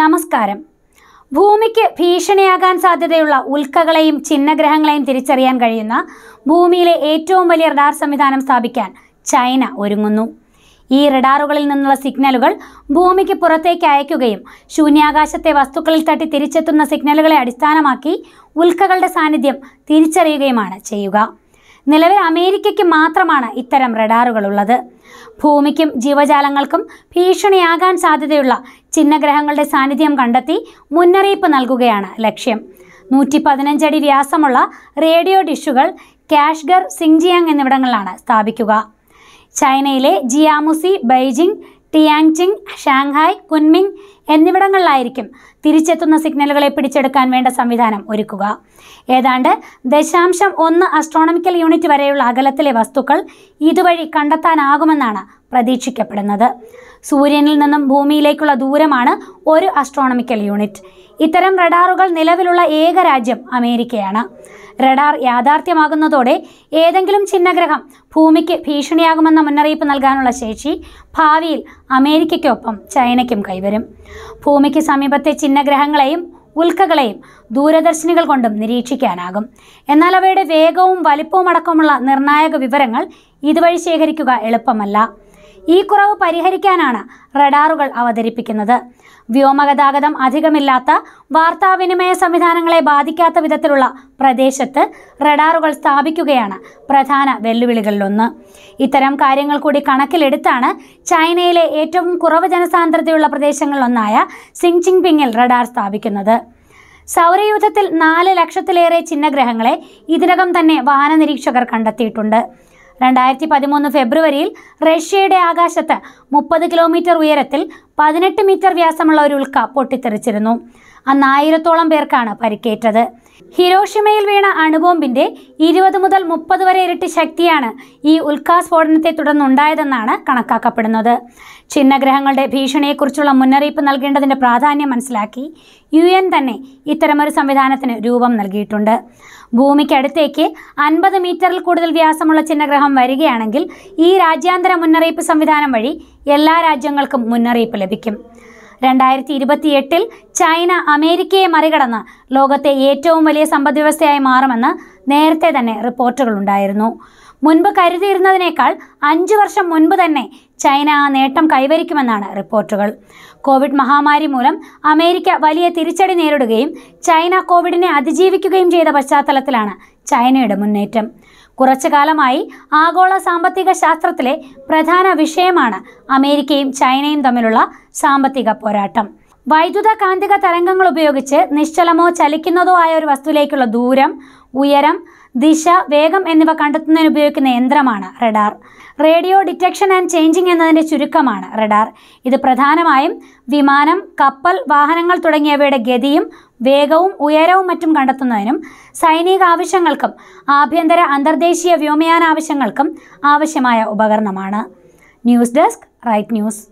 നമസ്കാരം ഭൂമിക്ക് ഭീഷണിയാകാൻ സാധ്യതയുള്ള ഉൽക്കകളെയും ചിഹ്നഗ്രഹങ്ങളെയും തിരിച്ചറിയാൻ കഴിയുന്ന ഭൂമിയിലെ ഏറ്റവും വലിയ റഡാർ സംവിധാനം സ്ഥാപിക്കാൻ ചൈന ഒരുങ്ങുന്നു ഈ റഡാറുകളിൽ നിന്നുള്ള സിഗ്നലുകൾ ഭൂമിക്ക് പുറത്തേക്ക് അയക്കുകയും ശൂന്യാകാശത്തെ വസ്തുക്കളിൽ തട്ടി തിരിച്ചെത്തുന്ന സിഗ്നലുകളെ അടിസ്ഥാനമാക്കി ഉൽക്കകളുടെ സാന്നിധ്യം തിരിച്ചറിയുകയുമാണ് ചെയ്യുക നിലവിൽ അമേരിക്കയ്ക്ക് മാത്രമാണ് ഇത്തരം റഡാറുകളുള്ളത് ഭൂമിക്കും ജീവജാലങ്ങൾക്കും ഭീഷണിയാകാൻ സാധ്യതയുള്ള ചിഹ്നഗ്രഹങ്ങളുടെ സാന്നിധ്യം കണ്ടെത്തി മുന്നറിയിപ്പ് നൽകുകയാണ് ലക്ഷ്യം നൂറ്റി പതിനഞ്ചടി വ്യാസമുള്ള റേഡിയോ ഡിഷുകൾ കാഷ്ഗർ സിങ്ജിയാങ് എന്നിവിടങ്ങളിലാണ് സ്ഥാപിക്കുക ചൈനയിലെ Jiamusi Beijing Tianjin Shanghai Kunming എന്നിവിടങ്ങളിലായിരിക്കും തിരിച്ചെത്തുന്ന സിഗ്നലുകളെ പിടിച്ചെടുക്കാൻ വേണ്ട സംവിധാനം ഒരുക്കുക ഏതാണ്ട് ദശാംശം ഒന്ന് അസ്ട്രോണമിക്കൽ യൂണിറ്റ് വരെയുള്ള അകലത്തിലെ വസ്തുക്കൾ ഇതുവഴി കണ്ടെത്താനാകുമെന്നാണ് പ്രതീക്ഷിക്കപ്പെടുന്നത് സൂര്യനിൽ നിന്നും ഭൂമിയിലേക്കുള്ള ദൂരമാണ് ഒരു അസ്ട്രോണമിക്കൽ യൂണിറ്റ് ഇത്തരം റഡാറുകൾ നിലവിലുള്ള ഏക രാജ്യം അമേരിക്കയാണ് റഡാർ യാഥാർത്ഥ്യമാകുന്നതോടെ ഏതെങ്കിലും ചിഹ്നഗ്രഹം ഭൂമിക്ക് ഭീഷണിയാകുമെന്ന മുന്നറിയിപ്പ് നൽകാനുള്ള ശേഷി ഭാവിയിൽ അമേരിക്കയ്ക്കൊപ്പം ചൈനയ്ക്കും കൈവരും ഭൂമിക്ക് സമീപത്തെ ചിഹ്നഗ്രഹങ്ങളെയും ഉൽക്കകളെയും ദൂരദർശിനികൾ കൊണ്ടും നിരീക്ഷിക്കാനാകും എന്നാൽ അവയുടെ വേഗവും വലിപ്പവും അടക്കമുള്ള നിർണായക വിവരങ്ങൾ ഇതുവഴി ശേഖരിക്കുക എളുപ്പമല്ല ഈ കുറവ് പരിഹരിക്കാനാണ് റഡാറുകൾ അവതരിപ്പിക്കുന്നത് വ്യോമഗതാഗതം അധികമില്ലാത്ത വാർത്താവിനിമയ സംവിധാനങ്ങളെ ബാധിക്കാത്ത വിധത്തിലുള്ള പ്രദേശത്ത് റഡാറുകൾ സ്ഥാപിക്കുകയാണ് പ്രധാന വെല്ലുവിളികളിലൊന്ന് ഇത്തരം കാര്യങ്ങൾ കൂടി കണക്കിലെടുത്താണ് ചൈനയിലെ ഏറ്റവും കുറവ് ജനസാന്ദ്രതയുള്ള പ്രദേശങ്ങളിലൊന്നായ പിങ്ങിൽ റഡാർ സ്ഥാപിക്കുന്നത് സൗരയൂഥത്തിൽ നാല് ലക്ഷത്തിലേറെ ചിഹ്നഗ്രഹങ്ങളെ ഇതിനകം തന്നെ വാഹന നിരീക്ഷകർ കണ്ടെത്തിയിട്ടുണ്ട് രണ്ടായിരത്തി പതിമൂന്ന് ഫെബ്രുവരിയിൽ റഷ്യയുടെ ആകാശത്ത് മുപ്പത് കിലോമീറ്റർ ഉയരത്തിൽ പതിനെട്ട് മീറ്റർ വ്യാസമുള്ള ഒരു ഉൽക്ക പൊട്ടിത്തെറിച്ചിരുന്നു അന്ന് ആയിരത്തോളം പേർക്കാണ് പരിക്കേറ്റത് ഹിരോഷിമയിൽ വീണ അണുബോംബിന്റെ ഇരുപത് മുതൽ മുപ്പത് വരെ ഇരട്ടി ശക്തിയാണ് ഈ ഉൽക്കാസ്ഫോടനത്തെ തുടർന്നുണ്ടായതെന്നാണ് കണക്കാക്കപ്പെടുന്നത് ചിഹ്നഗ്രഹങ്ങളുടെ ഭീഷണിയെക്കുറിച്ചുള്ള മുന്നറിയിപ്പ് നൽകേണ്ടതിന്റെ പ്രാധാന്യം മനസ്സിലാക്കി യു എൻ തന്നെ ഇത്തരമൊരു സംവിധാനത്തിന് രൂപം നൽകിയിട്ടുണ്ട് ഭൂമിക്കടുത്തേക്ക് അൻപത് മീറ്ററിൽ കൂടുതൽ വ്യാസമുള്ള ചിഹ്നഗ്രഹം വരികയാണെങ്കിൽ ഈ രാജ്യാന്തര മുന്നറിയിപ്പ് സംവിധാനം വഴി എല്ലാ രാജ്യങ്ങൾക്കും മുന്നറിയിപ്പ് ലഭിക്കും രണ്ടായിരത്തി ഇരുപത്തിയെട്ടിൽ ചൈന അമേരിക്കയെ മറികടന്ന് ലോകത്തെ ഏറ്റവും വലിയ സമ്പദ്വ്യവസ്ഥയായി മാറുമെന്ന് നേരത്തെ തന്നെ റിപ്പോർട്ടുകളുണ്ടായിരുന്നു മുൻപ് കരുതിയിരുന്നതിനേക്കാൾ അഞ്ചു വർഷം മുൻപ് തന്നെ ചൈന ആ നേട്ടം കൈവരിക്കുമെന്നാണ് റിപ്പോർട്ടുകൾ കോവിഡ് മഹാമാരി മൂലം അമേരിക്ക വലിയ തിരിച്ചടി നേരിടുകയും ചൈന കോവിഡിനെ അതിജീവിക്കുകയും ചെയ്ത പശ്ചാത്തലത്തിലാണ് ചൈനയുടെ മുന്നേറ്റം കുറച്ചു കാലമായി ആഗോള സാമ്പത്തിക ശാസ്ത്രത്തിലെ പ്രധാന വിഷയമാണ് അമേരിക്കയും ചൈനയും തമ്മിലുള്ള സാമ്പത്തിക പോരാട്ടം വൈദ്യുത കാന്തിക തരംഗങ്ങൾ ഉപയോഗിച്ച് നിശ്ചലമോ ചലിക്കുന്നതോ ആയ ഒരു വസ്തുവിലേക്കുള്ള ദൂരം ഉയരം ദിശ വേഗം എന്നിവ കണ്ടെത്തുന്നതിന് ഉപയോഗിക്കുന്ന യന്ത്രമാണ് radar radio detection and changing എന്നതിൻ്റെ ചുരുക്കമാണ് റഡാർ ഇത് പ്രധാനമായും വിമാനം കപ്പൽ വാഹനങ്ങൾ തുടങ്ങിയവയുടെ ഗതിയും വേഗവും ഉയരവും മറ്റും കണ്ടെത്തുന്നതിനും സൈനിക ആവശ്യങ്ങൾക്കും ആഭ്യന്തര അന്തർദേശീയ വ്യോമയാന ആവശ്യങ്ങൾക്കും ആവശ്യമായ ഉപകരണമാണ് ന്യൂസ് ഡെസ്ക് റൈറ്റ് ന്യൂസ്